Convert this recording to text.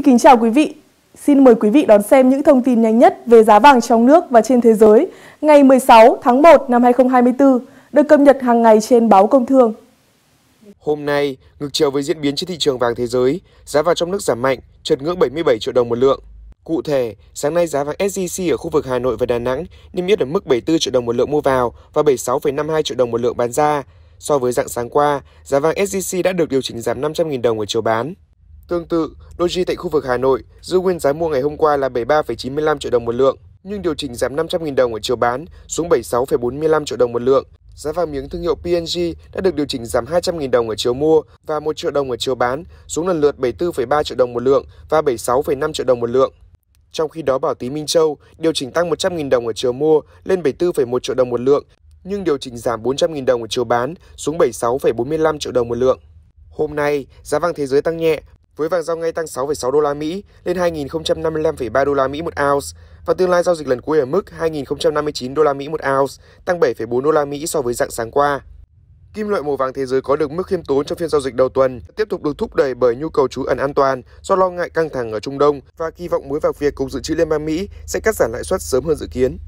Xin kính chào quý vị. Xin mời quý vị đón xem những thông tin nhanh nhất về giá vàng trong nước và trên thế giới ngày 16 tháng 1 năm 2024, được cập nhật hàng ngày trên báo Công Thương. Hôm nay, ngược chiều với diễn biến trên thị trường vàng thế giới, giá vàng trong nước giảm mạnh, trượt ngưỡng 77 triệu đồng một lượng. Cụ thể, sáng nay giá vàng SJC ở khu vực Hà Nội và Đà Nẵng niêm yết ở mức 74 triệu đồng một lượng mua vào và 76,52 triệu đồng một lượng bán ra. So với dạng sáng qua, giá vàng SJC đã được điều chỉnh giảm 500.000 đồng ở chiều bán. Tương tự, Doji tại khu vực Hà Nội giữ nguyên giá mua ngày hôm qua là 73,95 triệu đồng một lượng, nhưng điều chỉnh giảm 500.000 đồng ở chiều bán xuống 76,45 triệu đồng một lượng. Giá vàng miếng thương hiệu PNG đã được điều chỉnh giảm 200.000 đồng ở chiều mua và 1 triệu đồng ở chiều bán, xuống lần lượt 74,3 triệu đồng một lượng và 76,5 triệu đồng một lượng. Trong khi đó bảo tý Minh Châu điều chỉnh tăng 100.000 đồng ở chiều mua lên 74,1 triệu đồng một lượng, nhưng điều chỉnh giảm 400.000 đồng ở chiều bán xuống 76,45 triệu đồng một lượng. Hôm nay, giá vàng thế giới tăng nhẹ với vàng giao ngay tăng 6,6 đô la Mỹ lên 2.055,3 đô la Mỹ một ounce và tương lai giao dịch lần cuối ở mức 2.059 đô la Mỹ một ounce, tăng 7,4 đô la Mỹ so với dạng sáng qua. Kim loại màu vàng thế giới có được mức khiêm tốn trong phiên giao dịch đầu tuần, tiếp tục được thúc đẩy bởi nhu cầu trú ẩn an toàn do lo ngại căng thẳng ở Trung Đông và kỳ vọng muối vào việc Cục Dự trữ Liên bang Mỹ sẽ cắt giảm lãi suất sớm hơn dự kiến.